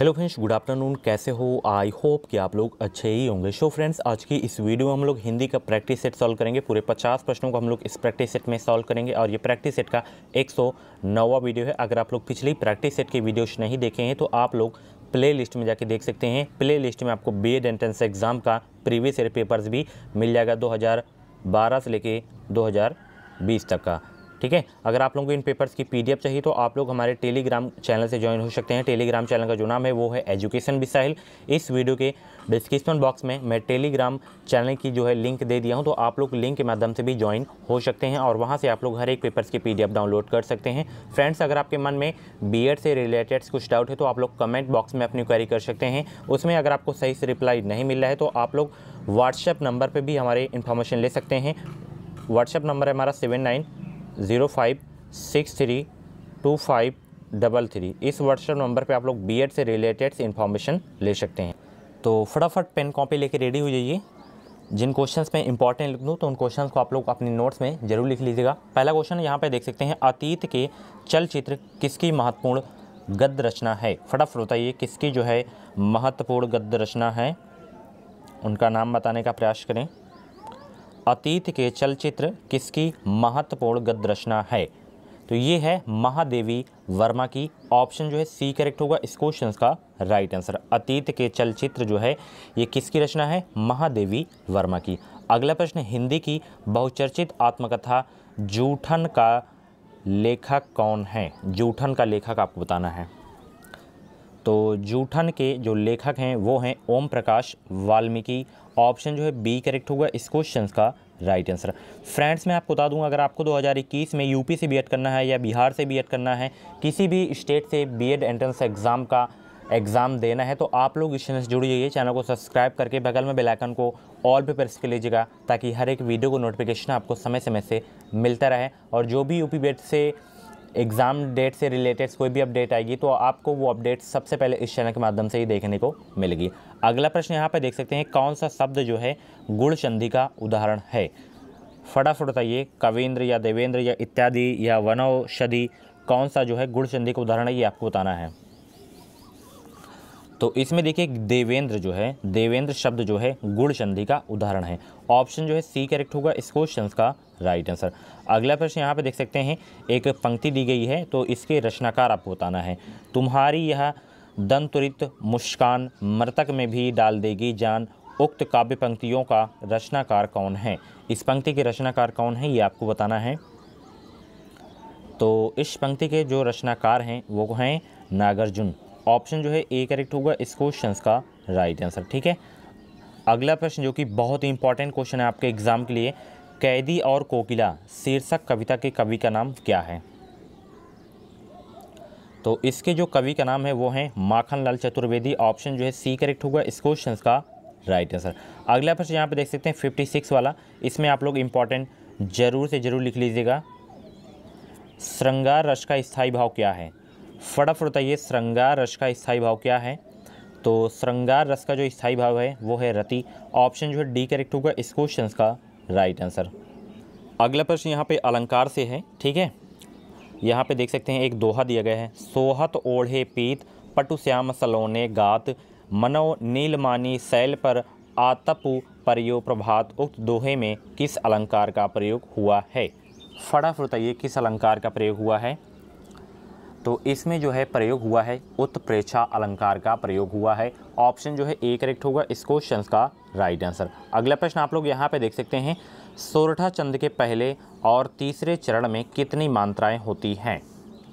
hello friends good afternoon कैसे हो I hope कि आप लोग अच्छे ही होंगे सो फ्रेंड्स आज की इस वीडियो में हम लोग हिंदी का प्रैक्टिस सेट सॉल्व करेंगे पूरे 50 प्रश्नों को हम लोग इस प्रैक्टिस सेट में सॉल्व करेंगे और ये प्रैक्टिस सेट का एक नौवा वीडियो है अगर आप लोग पिछली प्रैक्टिस सेट के वीडियोस नहीं देखे हैं तो आप लोग प्ले लिस्ट में जाके देख सकते हैं प्ले लिस्ट में आपको बी एड एंट्रेंस एग्ज़ाम का प्रीवियस ईयर पेपर्स भी मिल जाएगा दो से लेके दो बीस तक का ठीक है अगर आप लोगों को इन पेपर्स की पीडीएफ चाहिए तो आप लोग हमारे टेलीग्राम चैनल से ज्वाइन हो सकते हैं टेलीग्राम चैनल का जो नाम है वो है एजुकेशन बिसाहिल इस वीडियो के डिस्क्रिप्शन बॉक्स में मैं टेलीग्राम चैनल की जो है लिंक दे दिया हूँ तो आप लोग लिंक के माध्यम से भी ज्वाइन हो सकते हैं और वहाँ से आप लोग हर एक पेपर्स की पी डाउनलोड कर सकते हैं फ्रेंड्स अगर आपके मन में बी से रिलेटेड कुछ डाउट है तो आप लोग कमेंट बॉक्स में अपनी क्वारी कर सकते हैं उसमें अगर आपको सही से रिप्लाई नहीं मिल रहा है तो आप लोग व्हाट्सएप नंबर पर भी हमारे इन्फॉर्मेशन ले सकते हैं व्हाट्सएप नंबर है हमारा seven nine zero five six three two five double three इस व्हाट्सएप नंबर पे आप लोग बीएड से रिलेटेड इन्फॉर्मेशन ले सकते हैं तो फटाफट पेन कॉपी लेके रेडी हो जाइए जिन क्वेश्चंस में इंपॉर्टेंट लिख दूँ तो उन क्वेश्चन को आप लोग अपने नोट्स में ज़रूर लिख लीजिएगा पहला क्वेश्चन यहाँ पे देख सकते हैं अतीत के चलचित्र किसकी महत्वपूर्ण गद्य रचना है फटाफट बताइए किसकी जो है महत्वपूर्ण गद्य रचना है उनका नाम बताने का प्रयास करें अतीत के चलचित्र किसकी महत्वपूर्ण गद्य रचना है तो ये है महादेवी वर्मा की ऑप्शन जो है सी करेक्ट होगा इस क्वेश्चन का राइट आंसर अतीत के चलचित्र जो है ये किसकी रचना है महादेवी वर्मा की अगला प्रश्न हिंदी की बहुचर्चित आत्मकथा जूठन का लेखक कौन है जूठन का लेखक आपको बताना है तो जूठन के जो लेखक हैं वो हैं ओम प्रकाश वाल्मीकि ऑप्शन जो है बी करेक्ट होगा इस क्वेश्चन का राइट right आंसर फ्रेंड्स मैं आपको बता दूंगा अगर आपको 2021 में यूपी से बीएड करना है या बिहार से बीएड करना है किसी भी स्टेट से बीएड एंट्रेंस एग्ज़ाम का एग्ज़ाम देना है तो आप लोग इस चैनल से जुड़ जाइए चैनल को सब्सक्राइब करके बगल में बेलाइकन को ऑल पे प्रेस कर लीजिएगा ताकि हर एक वीडियो को नोटिफिकेशन आपको समय समय से मिलता रहे और जो भी यू से एग्ज़ाम डेट से रिलेटेड कोई भी अपडेट आएगी तो आपको वो अपडेट सबसे पहले इस चैनल के माध्यम से ही देखने को मिलेगी अगला प्रश्न यहाँ पर देख सकते हैं कौन सा शब्द जो है गुड़चंदी का उदाहरण है फटाफट बताइए कविंद्र या देवेंद्र या इत्यादि या वनौषधि कौन सा जो है गुड़चंदी का उदाहरण है ये आपको बताना है तो इसमें देखिए देवेंद्र जो है देवेंद्र शब्द जो है गुड़चंदी का उदाहरण है ऑप्शन जो है सी करेक्ट होगा इस क्वेश्चन का राइट आंसर अगला प्रश्न यहाँ पे देख सकते हैं एक पंक्ति दी गई है तो इसके रचनाकार आपको बताना है तुम्हारी यह दंतुरित मुस्कान मृतक में भी डाल देगी जान उक्त काव्य पंक्तियों का रचनाकार कौन है इस पंक्ति के रचनाकार कौन है ये आपको बताना है तो इस पंक्ति के जो रचनाकार हैं वो हैं नागार्जुन ऑप्शन जो है ए करेक्ट होगा इस क्वेश्चन का राइट आंसर ठीक है अगला प्रश्न जो कि बहुत ही इंपॉर्टेंट क्वेश्चन है आपके एग्ज़ाम के लिए कैदी और कोकिला शीर्षक कविता के कवि का नाम क्या है तो इसके जो कवि का नाम है वो है माखन लाल चतुर्वेदी ऑप्शन जो है सी करेक्ट होगा इस क्वेश्चन का राइट आंसर अगला प्रश्न यहाँ पे देख सकते हैं फिफ्टी सिक्स वाला इसमें आप लोग इम्पॉर्टेंट जरूर से ज़रूर लिख लीजिएगा श्रृंगार रस का स्थाई भाव क्या है फटाफट बताइए श्रृंगार रस का स्थाई भाव क्या है तो श्रृंगार रस का जो स्थाई भाव है वो है रति ऑप्शन जो है डी करेक्ट होगा इस क्वेश्चन का राइट आंसर अगला प्रश्न यहाँ पे अलंकार से है ठीक है यहाँ पे देख सकते हैं एक दोहा दिया गया है सोहत ओढ़े पीत पटु श्याम सलोने गात मनो नीलमानी शैल पर आतपु परियो प्रभात उक्त दोहे में किस अलंकार का प्रयोग हुआ है फटाफट बताइए किस अलंकार का प्रयोग हुआ है तो इसमें जो है प्रयोग हुआ है उत्प्रेक्षा अलंकार का प्रयोग हुआ है ऑप्शन जो है ए करेक्ट होगा इस क्वेश्चन का राइट आंसर अगला प्रश्न आप लोग यहाँ पे देख सकते हैं सोरठा चंद के पहले और तीसरे चरण में कितनी मात्राएँ होती हैं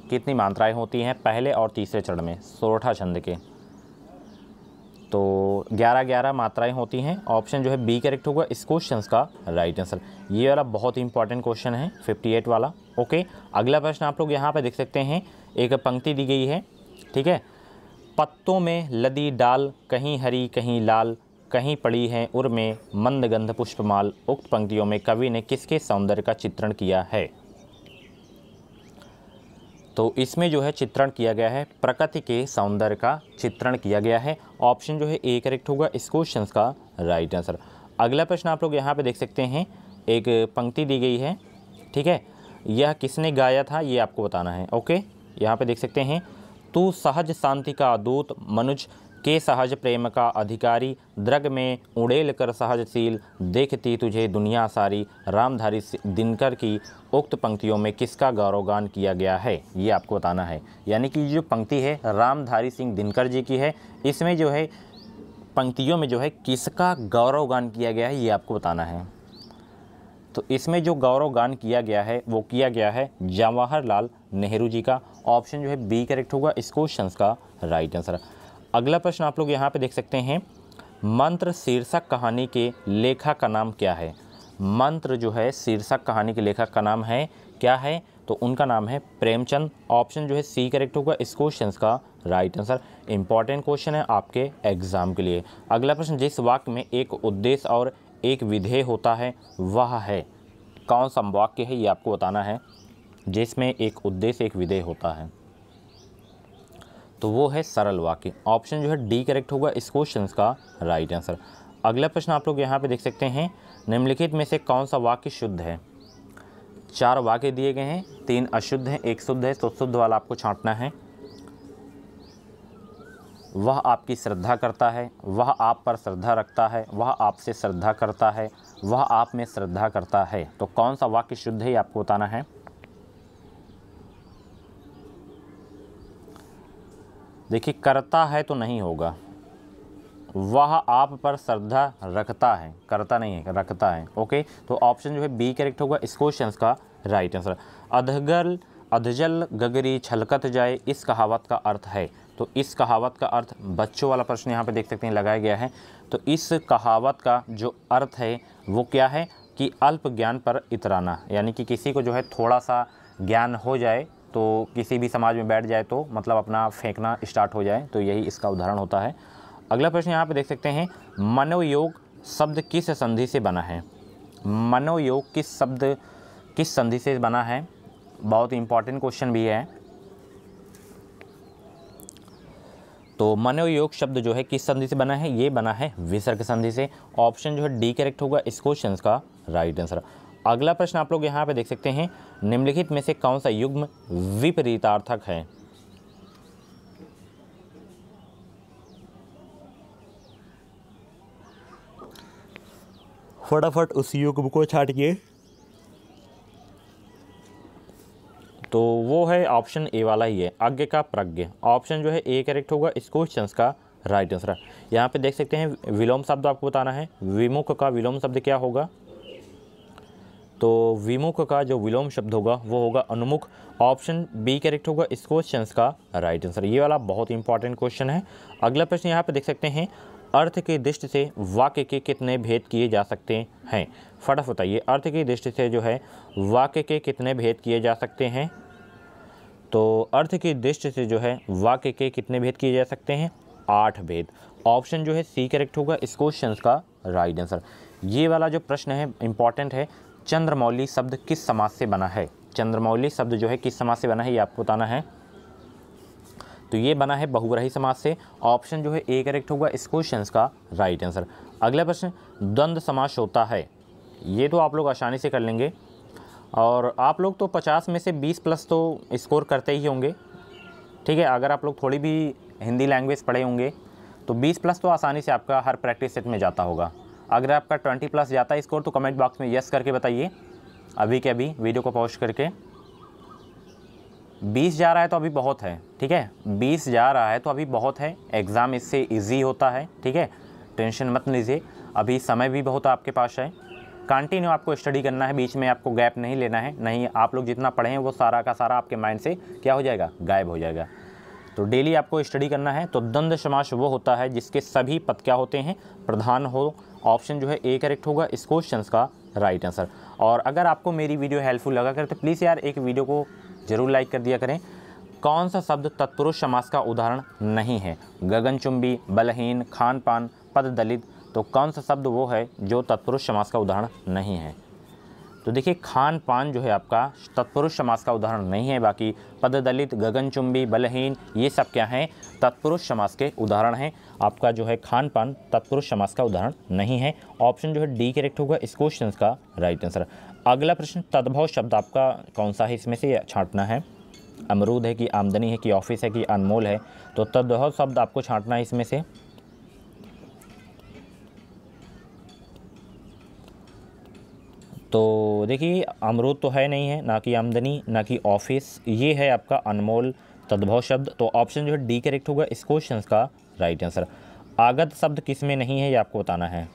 कितनी मात्राएँ होती हैं पहले और तीसरे चरण में सोरठा चंद के तो 11 11 मात्राएं होती हैं ऑप्शन जो है बी करेक्ट होगा इस क्वेश्चन का राइट आंसर ये वाला बहुत ही इंपॉर्टेंट क्वेश्चन है 58 वाला ओके अगला प्रश्न आप लोग यहाँ पर देख सकते हैं एक पंक्ति दी गई है ठीक है पत्तों में लदी डाल कहीं हरी कहीं लाल कहीं पड़ी है उर्मे मंदगंध पुष्पमाल उक्त पंक्तियों में कवि ने किसके सौंदर्य का चित्रण किया है तो इसमें जो है चित्रण किया गया है प्रकृति के सौंदर्य का चित्रण किया गया है ऑप्शन जो है ए करेक्ट होगा इस क्वेश्चन का राइट आंसर अगला प्रश्न आप लोग यहाँ पे देख सकते हैं एक पंक्ति दी गई है ठीक है यह किसने गाया था ये आपको बताना है ओके यहाँ पे देख सकते हैं तू सहज शांति का दूत मनुज के सहज प्रेम का अधिकारी द्रग में उड़ेल कर सहजशील देखती तुझे दुनिया सारी रामधारी दिनकर की उक्त पंक्तियों में किसका गौरवगान किया गया है ये आपको बताना है यानी कि जो पंक्ति है रामधारी सिंह दिनकर जी की है इसमें जो है पंक्तियों में जो है किसका गौरवगान किया गया है ये आपको बताना है तो इसमें जो गौरवगान किया गया है वो किया गया है जवाहरलाल नेहरू जी का ऑप्शन जो है बी करेक्ट होगा इस क्वेश्चन का राइट आंसर अगला प्रश्न आप लोग यहाँ पे देख सकते हैं मंत्र शीर्षक कहानी के लेखक का नाम क्या है मंत्र जो है शीर्षक कहानी के लेखक का नाम है क्या है तो उनका नाम है प्रेमचंद ऑप्शन जो है सी करेक्ट होगा इस क्वेश्चन का राइट आंसर इंपॉर्टेंट क्वेश्चन है आपके एग्जाम के लिए अगला प्रश्न जिस वाक्य में एक उद्देश्य और एक विधेय होता है वह है कौन सा वाक्य है ये आपको बताना है जिसमें एक उद्देश्य एक विधेय होता है तो वो है सरल वाक्य ऑप्शन जो है डी करेक्ट होगा इस क्वेश्चन का राइट आंसर अगला प्रश्न आप लोग यहाँ पे देख सकते हैं निम्नलिखित में से कौन सा वाक्य शुद्ध है चार वाक्य दिए गए हैं तीन अशुद्ध हैं एक शुद्ध है तो शुद्ध वाला आपको छांटना है वह आपकी श्रद्धा करता है वह आप पर श्रद्धा रखता है वह आपसे श्रद्धा करता है वह आप में श्रद्धा करता है तो कौन सा वाक्य शुद्ध है आपको बताना है देखिए करता है तो नहीं होगा वह आप पर श्रद्धा रखता है करता नहीं है रखता है ओके तो ऑप्शन जो है बी करेक्ट होगा इस क्वेश्चन का राइट आंसर अधगल अधजल गगरी छलकत जाए इस कहावत का अर्थ है तो इस कहावत का अर्थ बच्चों वाला प्रश्न यहाँ पे देख सकते हैं लगाया गया है तो इस कहावत का जो अर्थ है वो क्या है कि अल्प ज्ञान पर इतराना यानी कि किसी को जो है थोड़ा सा ज्ञान हो जाए तो किसी भी समाज में बैठ जाए तो मतलब अपना फेंकना स्टार्ट हो जाए तो यही इसका उदाहरण होता है अगला प्रश्न यहाँ पे देख सकते हैं मनोयोग शब्द किस संधि से बना है मनोयोग किस शब्द किस संधि से बना है बहुत इंपॉर्टेंट क्वेश्चन भी है तो मनोयोग शब्द जो है किस संधि से बना है ये बना है विसर्ग संधि से ऑप्शन जो है डी करेक्ट होगा इस क्वेश्चन का राइट आंसर अगला प्रश्न आप लोग यहाँ पे देख सकते हैं निम्नलिखित में से कौन सा युग्म विपरीतार्थक है फटाफट उस युग्म को छाटिए तो वो है ऑप्शन ए वाला ही है अज्ञ का प्रज्ञ ऑप्शन जो है ए करेक्ट होगा इस क्वेश्चन का राइट आंसर यहाँ पे देख सकते हैं विलोम शब्द आपको बताना है विमुख का विलोम शब्द क्या होगा तो विमुख का जो विलोम शब्द होगा वो होगा अनुमुख ऑप्शन बी करेक्ट होगा इस क्वेश्चन का राइट आंसर ये वाला बहुत इंपॉर्टेंट क्वेश्चन है अगला प्रश्न यहाँ पर देख सकते हैं अर्थ की दृष्टि से वाक्य के कितने भेद किए जा सकते हैं फटाफट बताइए अर्थ की दृष्टि से जो है वाक्य के कितने भेद किए जा सकते हैं तो अर्थ की दृष्टि से जो है वाक्य के कितने भेद किए जा सकते हैं आठ भेद ऑप्शन जो है सी करेक्ट होगा इस क्वेश्चन का राइट आंसर ये वाला जो प्रश्न है इंपॉर्टेंट है चंद्रमौली शब्द किस समाज से बना है चंद्रमौली शब्द जो है किस समाज से बना है ये आपको बताना है तो ये बना है बहुग्राही समाज से ऑप्शन जो है ए करेक्ट होगा इस क्वेश्चन का राइट आंसर अगला प्रश्न द्वंद्व समास होता है ये तो आप लोग आसानी से कर लेंगे और आप लोग तो 50 में से 20 प्लस तो स्कोर करते ही होंगे ठीक है अगर आप लोग थोड़ी भी हिंदी लैंग्वेज पढ़े होंगे तो 20 प्लस तो आसानी से आपका हर प्रैक्टिस सेट में जाता होगा अगर आपका ट्वेंटी प्लस जाता है स्कोर तो कमेंट बॉक्स में येस करके बताइए अभी के अभी वीडियो को पॉज करके बीस जा रहा है तो अभी बहुत है ठीक है बीस जा रहा है तो अभी बहुत है एग्ज़ाम इससे ईजी होता है ठीक है टेंशन मत लीजिए अभी समय भी बहुत आपके पास है कंटिन्यू आपको स्टडी करना है बीच में आपको गैप नहीं लेना है नहीं आप लोग जितना पढ़े हैं वो सारा का सारा आपके माइंड से क्या हो जाएगा गायब हो जाएगा तो डेली आपको स्टडी करना है तो दंद समास वो होता है जिसके सभी पद क्या होते हैं प्रधान हो ऑप्शन जो है ए करेक्ट होगा इस क्वेश्चन का राइट आंसर और अगर आपको मेरी वीडियो हेल्पफुल लगा कर तो प्लीज़ यार एक वीडियो को ज़रूर लाइक कर दिया करें कौन सा शब्द तत्पुरुष समास का उदाहरण नहीं है गगनचुंबी बलहीन खान पान पद दलित तो कौन सा शब्द वो है जो तत्पुरुष समास का उदाहरण नहीं है तो देखिए खान पान जो है आपका तत्पुरुष समास का उदाहरण नहीं है बाकी पद दलित गगनचुंबी बलहीन ये सब क्या हैं तत्पुरुष समास के उदाहरण हैं आपका जो है खान पान तत्पुरुष समास का उदाहरण नहीं है ऑप्शन जो है डी करेक्ट होगा इस क्वेश्चन का राइट आंसर अगला प्रश्न तद्भव शब्द आपका कौन सा है इसमें से छाँटना है अमरूद है कि आमदनी है कि ऑफिस है कि अनमोल है तो तद्भव शब्द आपको छाँटना है इसमें से तो देखिए अमरूद तो है नहीं है ना कि आमदनी ना कि ऑफिस ये है आपका अनमोल तद्भव शब्द तो ऑप्शन जो है डी करेक्ट होगा इस क्वेश्चन का राइट आंसर आगत शब्द किस में नहीं है ये आपको बताना है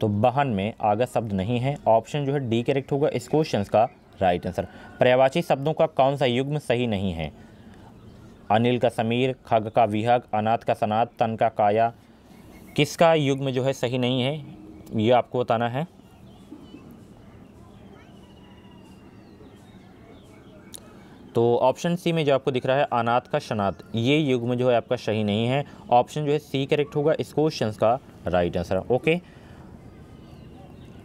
तो बहन में आगत शब्द नहीं है ऑप्शन जो है डी करेक्ट होगा इस क्वेश्चन का राइट आंसर पर्यावाची शब्दों का कौन सा युग्म सही नहीं है अनिल का समीर खग का विहग अनाथ का सनात तन का काया किसका युग में जो है सही नहीं है ये आपको बताना है तो ऑप्शन सी में जो आपको दिख रहा है अनाथ का शनात ये युग में जो है आपका सही नहीं है ऑप्शन जो है सी करेक्ट होगा इस क्वेश्चन का राइट आंसर ओके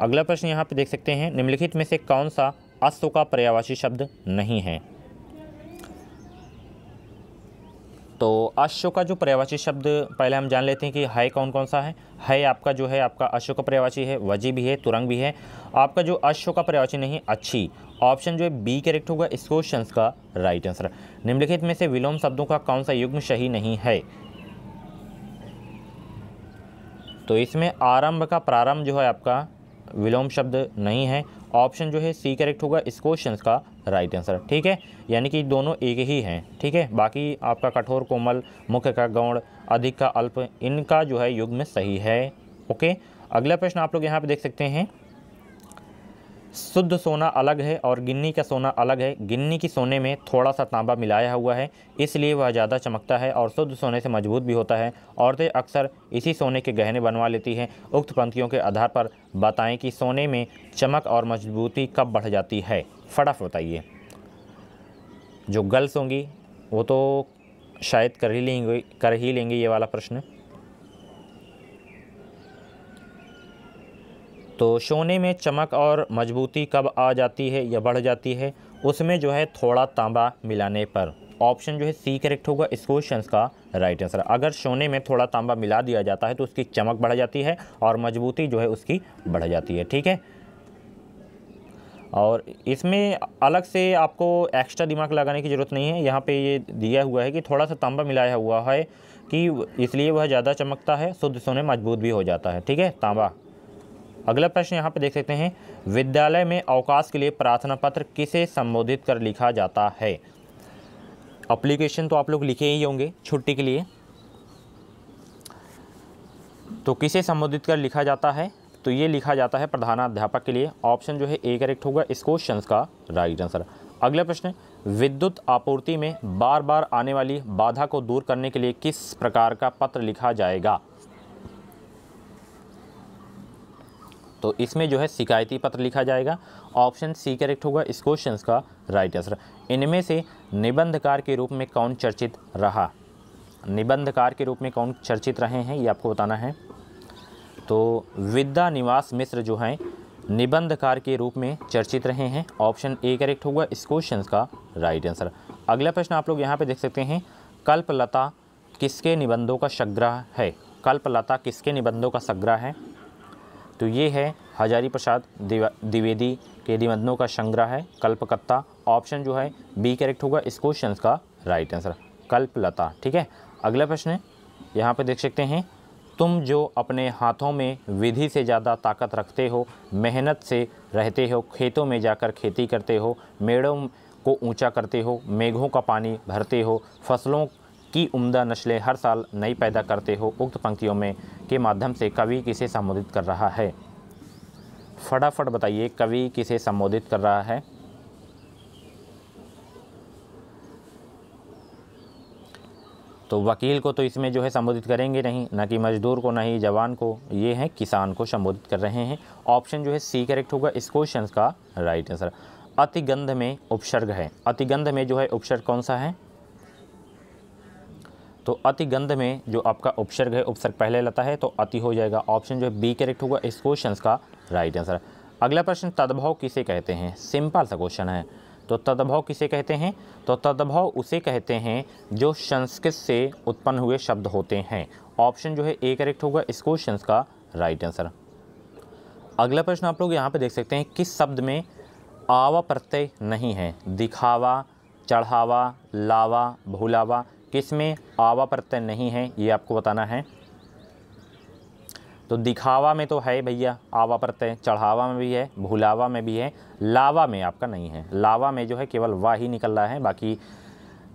अगला प्रश्न यहाँ पे देख सकते हैं निम्नलिखित में से कौन सा अश्व का पर्यावासी शब्द नहीं है तो अश्व का जो पर्यावाची शब्द पहले हम जान लेते हैं कि है कौन कौन सा है है आपका जो है आपका अश्व का पर्यावाची है वजी भी है तुरंग भी है आपका जो अश्व का पर्यावाची नहीं अच्छी ऑप्शन जो है बी करेक्ट होगा इस क्वेश्चन का राइट आंसर निम्नलिखित में से विलोम शब्दों का कौन सा युग्म सही नहीं है तो इसमें आरंभ का प्रारंभ जो है आपका विलोम शब्द नहीं है ऑप्शन जो है सी करेक्ट होगा इस क्वेश्चन का राइट आंसर ठीक है यानी कि दोनों एक ही हैं ठीक है बाकी आपका कठोर कोमल मुख्य का गौण अधिक का अल्प इनका जो है युग में सही है ओके अगला प्रश्न आप लोग यहाँ पे देख सकते हैं शुद्ध सोना अलग है और गिन्नी का सोना अलग है गिन्नी की सोने में थोड़ा सा तांबा मिलाया हुआ है इसलिए वह ज़्यादा चमकता है और शुद्ध सोने से मजबूत भी होता है औरतें अक्सर इसी सोने के गहने बनवा लेती हैं उक्त पंक्तियों के आधार पर बताएं कि सोने में चमक और मजबूती कब बढ़ जाती है फटाफट बताइए जो गर्ल्स होंगी वो तो शायद कर ही लेंगे कर ही लेंगे ये वाला प्रश्न तो सोने में चमक और मजबूती कब आ जाती है या बढ़ जाती है उसमें जो है थोड़ा तांबा मिलाने पर ऑप्शन जो है सी करेक्ट होगा इस क्वेश्चन का राइट आंसर अगर सोने में थोड़ा तांबा मिला दिया जाता है तो उसकी चमक बढ़ जाती है और मजबूती जो है उसकी बढ़ जाती है ठीक है और इसमें अलग से आपको एक्स्ट्रा दिमाग लगाने की ज़रूरत नहीं है यहाँ पे ये दिया हुआ है कि थोड़ा सा तांबा मिलाया हुआ है कि इसलिए वह ज़्यादा चमकता है शुद्ध सोने मजबूत भी हो जाता है ठीक है तांबा अगला प्रश्न यहाँ पर देख सकते हैं विद्यालय में अवकाश के लिए प्रार्थना पत्र किसे संबोधित कर लिखा जाता है अप्लीकेशन तो आप लोग लिखे ही होंगे छुट्टी के लिए तो किसे संबोधित कर लिखा जाता है तो ये लिखा जाता है प्रधानाध्यापक के लिए ऑप्शन जो है ए करेक्ट होगा इस क्वेश्चन का राइट आंसर अगला प्रश्न विद्युत आपूर्ति में बार बार आने वाली बाधा को दूर करने के लिए किस प्रकार का पत्र लिखा जाएगा तो इसमें जो है शिकायती पत्र लिखा जाएगा ऑप्शन सी करेक्ट होगा इस क्वेश्चन का राइट आंसर इनमें से निबंधकार के रूप में कौन चर्चित रहा निबंधकार के रूप में कौन चर्चित रहे हैं ये आपको बताना है तो विद्या निवास मिश्र जो हैं निबंधकार के रूप में चर्चित रहे हैं ऑप्शन ए करेक्ट होगा इस क्वेश्चन का राइट आंसर अगला प्रश्न आप लोग यहाँ पे देख सकते हैं कल्पलता किसके निबंधों का संग्रह है कल्पलता किसके निबंधों का संग्रह है तो ये है हजारी प्रसाद द्विवेदी के निबंधों का संग्रह है कल्पकत्ता ऑप्शन जो है बी करेक्ट होगा इस क्वेश्चन का राइट आंसर कल्पलता ठीक है अगला प्रश्न है यहाँ पर देख सकते हैं तुम जो अपने हाथों में विधि से ज़्यादा ताकत रखते हो मेहनत से रहते हो खेतों में जाकर खेती करते हो मेड़ों को ऊंचा करते हो मेघों का पानी भरते हो फसलों की उम्दा नस्लें हर साल नई पैदा करते हो उक्त पंक्तियों में के माध्यम से कवि किसे संबोधित कर रहा है फटाफट बताइए कवि किसे संबोधित कर रहा है तो वकील को तो इसमें जो है संबोधित करेंगे नहीं ना कि मजदूर को ना ही जवान को ये हैं किसान को संबोधित कर रहे हैं ऑप्शन जो है सी करेक्ट होगा इस क्वेश्चन का राइट आंसर अतिगंध में उपसर्ग है अतिगंध में जो है उपसर्ग कौन सा है तो अति गंध में जो आपका उपसर्ग है उपसर्ग पहले लता है तो अति हो जाएगा ऑप्शन जो है बी करेक्ट होगा इस क्वेश्चन का राइट आंसर अगला प्रश्न तद्भव किसे कहते हैं सिंपल सा क्वेश्चन है तो तद्भव किसे कहते हैं तो तद्भव उसे कहते हैं जो संस्कृत से उत्पन्न हुए शब्द होते हैं ऑप्शन जो है ए करेक्ट होगा इस क्वेश्चन का राइट आंसर अगला प्रश्न आप लोग यहाँ पे देख सकते हैं किस शब्द में आवा प्रत्यय नहीं है दिखावा चढ़ावा लावा भूलावा किस में आवा प्रत्यय नहीं है ये आपको बताना है तो दिखावा में तो है भैया आवा प्रत्यय चढ़ावा में भी है भुलावा में भी है लावा में आपका नहीं है लावा में जो है केवल वाह ही निकल रहा है बाकी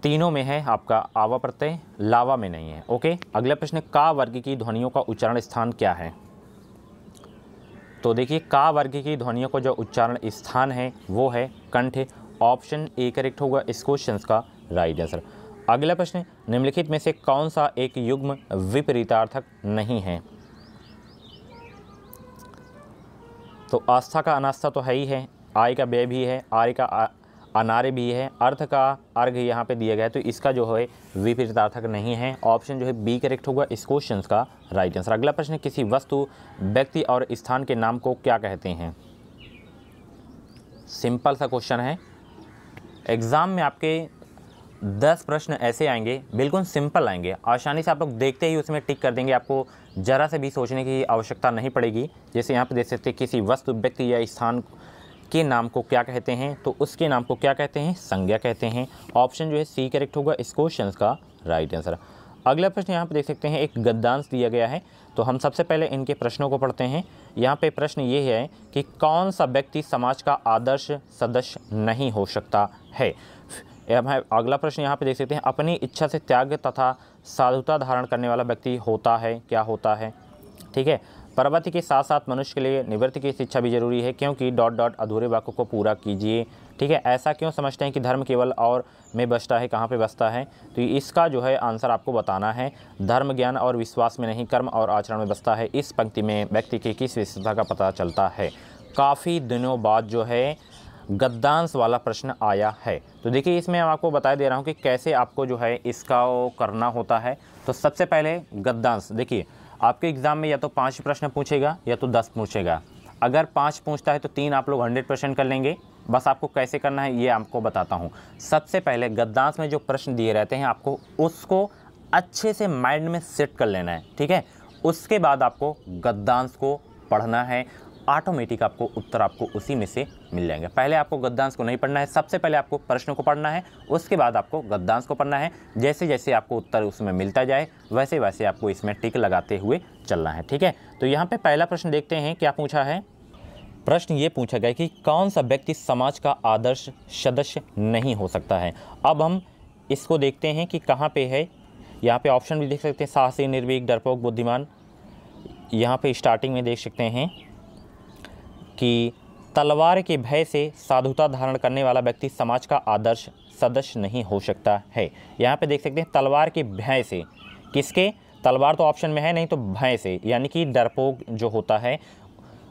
तीनों में है आपका आवा प्रत्यय लावा में नहीं है ओके अगला प्रश्न का वर्ग की ध्वनियों का उच्चारण स्थान क्या है तो देखिए का वर्ग की ध्वनियों का जो उच्चारण स्थान है वो है कंठ ऑप्शन ए करेक्ट होगा इस क्वेश्चन का राइट आंसर अगला प्रश्न निम्नलिखित में से कौन सा एक युग्म विपरीतार्थक नहीं है तो आस्था का अनास्था तो है ही है आय का व्यय भी है आर्य का अनार्य भी है अर्थ का अर्घ यहाँ पे दिया गया है तो इसका जो है विपरीतार्थक नहीं है ऑप्शन जो है बी करेक्ट होगा इस क्वेश्चन का राइट आंसर अगला प्रश्न किसी वस्तु व्यक्ति और स्थान के नाम को क्या कहते हैं सिंपल सा क्वेश्चन है एग्ज़ाम में आपके दस प्रश्न ऐसे आएंगे बिल्कुल सिंपल आएंगे आसानी से आप लोग देखते ही उसमें टिक कर देंगे आपको ज़रा से भी सोचने की आवश्यकता नहीं पड़ेगी जैसे यहाँ पर देख सकते किसी वस्तु व्यक्ति या स्थान के नाम को क्या कहते हैं तो उसके नाम को क्या कहते हैं संज्ञा कहते हैं ऑप्शन जो है सी करेक्ट होगा इस क्वेश्चन का राइट आंसर अगला प्रश्न यहाँ पर देख सकते हैं एक गद्दांश दिया गया है तो हम सबसे पहले इनके प्रश्नों को पढ़ते हैं यहाँ पे प्रश्न ये है कि कौन सा व्यक्ति समाज का आदर्श सदस्य नहीं हो सकता है अब है अगला प्रश्न यहाँ पे देख सकते हैं अपनी इच्छा से त्याग तथा साधुता धारण करने वाला व्यक्ति होता है क्या होता है ठीक है प्रवृत्ति के साथ साथ मनुष्य के लिए निवृत्ति की शिक्षा भी जरूरी है क्योंकि डॉट डॉट अधूरे वाक्यों को पूरा कीजिए ठीक है ऐसा क्यों समझते हैं कि धर्म केवल और में बसता है कहाँ पे बसता है तो इसका जो है आंसर आपको बताना है धर्म ज्ञान और विश्वास में नहीं कर्म और आचरण में बसता है इस पंक्ति में व्यक्ति की किस विशेषता का पता चलता है काफ़ी दिनों बाद जो है गद्दांश वाला प्रश्न आया है तो देखिए इसमें मैं आपको बता दे रहा हूँ कि कैसे आपको जो है इसका करना होता है तो सबसे पहले गद्दांश देखिए आपके एग्ज़ाम में या तो पाँच प्रश्न पूछेगा या तो दस पूछेगा अगर पाँच पूछता है तो तीन आप लोग हंड्रेड परसेंट कर लेंगे बस आपको कैसे करना है ये आपको बताता हूँ सबसे पहले गद्दांश में जो प्रश्न दिए रहते हैं आपको उसको अच्छे से माइंड में सेट कर लेना है ठीक है उसके बाद आपको गद्दांश को पढ़ना है ऑटोमेटिक आपको उत्तर आपको उसी में से मिल जाएंगे पहले आपको गद्दांश को नहीं पढ़ना है सबसे पहले आपको प्रश्नों को पढ़ना है उसके बाद आपको गद्दांश को पढ़ना है जैसे जैसे आपको उत्तर उसमें मिलता जाए वैसे वैसे आपको इसमें टिक लगाते हुए चलना है ठीक है तो यहाँ पर पहला प्रश्न देखते हैं क्या पूछा है प्रश्न ये पूछा गया कि कौन सा व्यक्ति समाज का आदर्श सदस्य नहीं हो सकता है अब हम इसको देखते हैं कि कहाँ पे है यहाँ पे ऑप्शन भी देख सकते हैं साहसी निर्भीक डरपोक बुद्धिमान यहाँ पे स्टार्टिंग में देख सकते हैं कि तलवार के भय से साधुता धारण करने वाला व्यक्ति समाज का आदर्श सदस्य नहीं हो सकता है यहाँ पे देख सकते हैं तलवार के भय से किसके तलवार तो ऑप्शन में है नहीं तो भय से यानी कि डरपोक जो होता है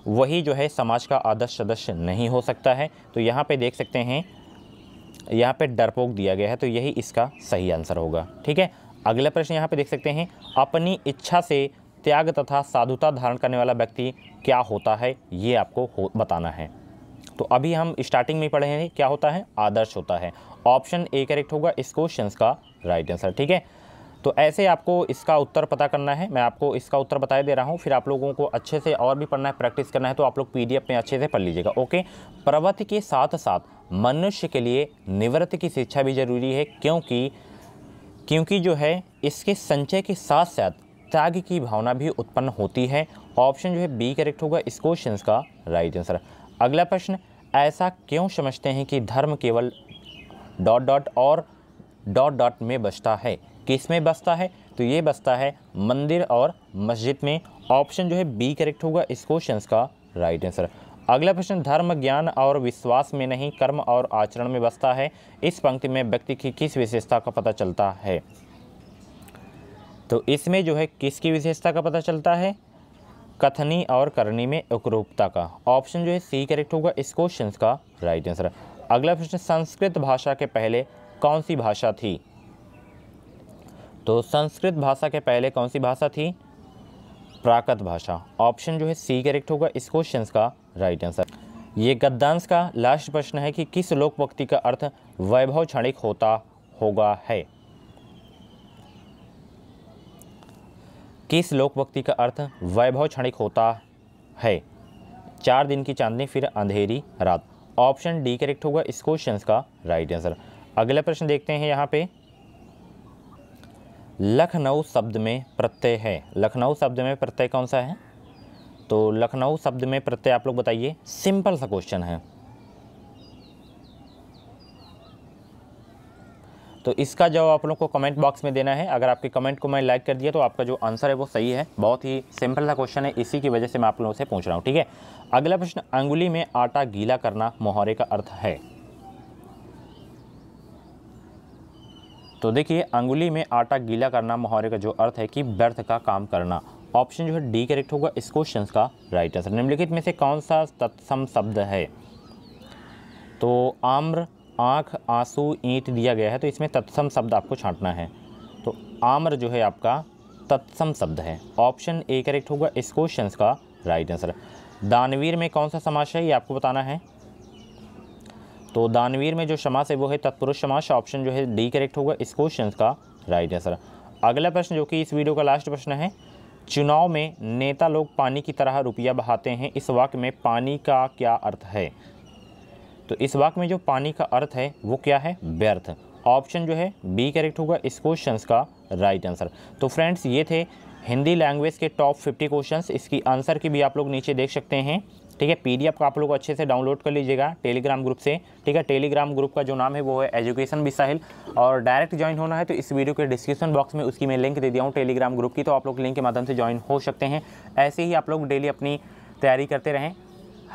वही जो है समाज का आदर्श सदस्य नहीं हो सकता है तो यहाँ पे देख सकते हैं यहाँ पे डरपोक दिया गया है तो यही इसका सही आंसर होगा ठीक है अगला प्रश्न यहाँ पे देख सकते हैं अपनी इच्छा से त्याग तथा साधुता धारण करने वाला व्यक्ति क्या होता है ये आपको हो बताना है तो अभी हम स्टार्टिंग में पढ़े हैं क्या होता है आदर्श होता है ऑप्शन ए करेक्ट होगा इस क्वेश्चन का राइट आंसर ठीक है तो ऐसे आपको इसका उत्तर पता करना है मैं आपको इसका उत्तर बताए दे रहा हूँ फिर आप लोगों को अच्छे से और भी पढ़ना है प्रैक्टिस करना है तो आप लोग पी में अच्छे से पढ़ लीजिएगा ओके प्रवृत्ति के साथ साथ मनुष्य के लिए निवृत्ति की शिक्षा भी जरूरी है क्योंकि क्योंकि जो है इसके संचय के साथ साथ त्याग की भावना भी उत्पन्न होती है ऑप्शन जो है बी करेक्ट होगा इस क्वेश्चन का राइट आंसर अगला प्रश्न ऐसा क्यों समझते हैं कि धर्म केवल डॉट डॉट और डॉट डॉट में बसता है किस में बसता है तो ये बसता है मंदिर और मस्जिद में ऑप्शन जो है बी करेक्ट होगा इस क्वेश्चन का राइट आंसर अगला प्रश्न धर्म ज्ञान और विश्वास में नहीं कर्म और आचरण में बसता है इस पंक्ति में व्यक्ति की किस विशेषता का पता चलता है तो इसमें जो है किसकी विशेषता का पता चलता है कथनी और करनी में एकरूपता का ऑप्शन जो है सी करेक्ट होगा इस क्वेश्चन का राइट आंसर अगला प्रश्न संस्कृत भाषा के पहले कौन सी भाषा थी तो संस्कृत भाषा के पहले कौन सी भाषा थी प्राकृत भाषा ऑप्शन जो है सी करेक्ट होगा इस क्वेश्चन का राइट आंसर ये गद्दांश का लास्ट प्रश्न है कि किस लोकभक्ति का अर्थ वैभव क्षणिक होता होगा है किस लोक भक्ति का अर्थ वैभव क्षणिक होता है चार दिन की चांदनी फिर अंधेरी रात ऑप्शन डी करेक्ट होगा इस क्वेश्चन का राइट आंसर अगला प्रश्न देखते हैं यहाँ पे लखनऊ शब्द में प्रत्यय है लखनऊ शब्द में प्रत्यय कौन सा है तो लखनऊ शब्द में प्रत्यय आप लोग बताइए सिंपल सा क्वेश्चन है तो इसका जवाब आप लोग को कमेंट बॉक्स में देना है अगर आपके कमेंट को मैं लाइक कर दिया तो आपका जो आंसर है वो सही है बहुत ही सिंपल सा क्वेश्चन है इसी की वजह से मैं आप लोगों से पूछ रहा हूँ ठीक है अगला प्रश्न अंगुली में आटा गीला करना मोहरे का अर्थ है तो देखिए अंगुली में आटा गीला करना मुहावरे का जो अर्थ है कि व्यर्थ का काम करना ऑप्शन जो है डी करेक्ट होगा इस क्वेश्चन का राइट आंसर निम्नलिखित में से कौन सा तत्सम शब्द है तो आम्र आँख आंसू ईंट दिया गया है तो इसमें तत्सम शब्द आपको छाँटना है तो आम्र जो है आपका तत्सम शब्द है ऑप्शन ए करेक्ट होगा इस क्वेश्चन का राइट आंसर दानवीर में कौन सा समास है ये आपको बताना है तो दानवीर में जो समास है वो है तत्पुरुष समास ऑप्शन जो है डी करेक्ट होगा इस क्वेश्चन का राइट आंसर अगला प्रश्न जो कि इस वीडियो का लास्ट प्रश्न है चुनाव में नेता लोग पानी की तरह रुपया बहाते हैं इस वाक्य में पानी का क्या अर्थ है तो इस वाक्य में जो पानी का अर्थ है वो क्या है व्यर्थ ऑप्शन जो है बी करेक्ट होगा इस क्वेश्चन का राइट आंसर तो फ्रेंड्स ये थे हिंदी लैंग्वेज के टॉप फिफ्टी क्वेश्चन इसकी आंसर की भी आप लोग नीचे देख सकते हैं ठीक है पीडीएफ का आप लोग अच्छे से डाउनलोड कर लीजिएगा टेलीग्राम ग्रुप से ठीक है टेलीग्राम ग्रुप का जो नाम है वो है एजुकेशन भी साहिल और डायरेक्ट ज्वाइन होना है तो इस वीडियो के डिस्क्रिप्शन बॉक्स में उसकी मैं लिंक दे दिया हूँ टेलीग्राम ग्रुप की तो आप लोग लिंक के माध्यम से ज्वाइन हो सकते हैं ऐसे ही आप लोग डेली अपनी तैयारी करते रहें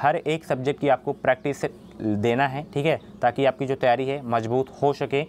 हर एक सब्जेक्ट की आपको प्रैक्टिस देना है ठीक है ताकि आपकी जो तैयारी है मजबूत हो सके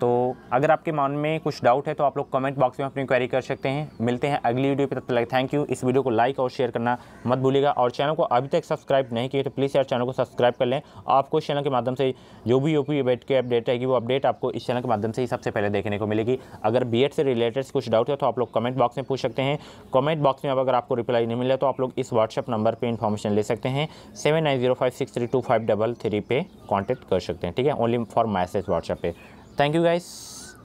तो अगर आपके मन में कुछ डाउट है तो आप लोग कमेंट बॉक्स में अपनी क्वेरी कर सकते हैं मिलते हैं अगली वीडियो पे तब तक थैंक यू इस वीडियो को लाइक और शेयर करना मत भूलिएगा और चैनल को अभी तक सब्सक्राइब नहीं किए तो प्लीज़ यार चैनल को सब्सक्राइब कर लें आपको इस चैनल के माध्यम से जो भी पी बैठ के अपडेट है वो अपडेट आपको इस चैनल के माध्यम से ही सबसे पहले देखने को मिलेगी अगर बी e से रिलेटेड कुछ डाउट है तो आप लोग कमेंट बॉक्स में पूछ सकते हैं कमेंट बॉक्स में अगर आपको रिप्लाई नहीं मिला तो आप लोग इस व्हाट्सअप नंबर पर इन्फॉर्मेशन ले सकते हैं seven nine zero five six three two five double three पे कॉन्टैक्ट कर सकते हैं ठीक है ओनली फॉर मैसेज व्हाट्सएप पर thank you guys